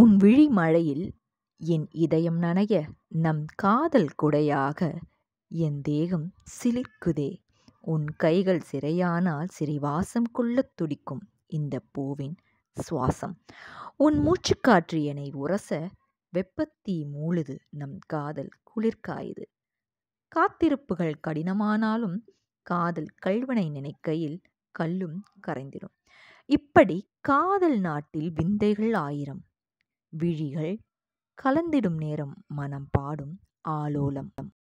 உன் விழி மழையில் என் இதயம் நனைய நம் காதல் குடையாக என் தேகம் சிலிர்க்குதே உன் கைகள் சிறையானால் சிறிவாசம் கொள்ளத் துடிக்கும் இந்த பூவின் சுவாசம் உன் மூச்சுக்காற்று என்னை உரச வெப்பத்தீ மூழுது நம் காதல் குளிர்காயுது காத்திருப்புகள் கடினமானாலும் காதல் கல்வனை நினைக்கையில் கல்லும் கரைந்திடும் இப்படி காதல் நாட்டில் விந்தைகள் ஆயிரம் விழிகள் கலந்திடும் நேரம் மனம் பாடும் ஆலோலம்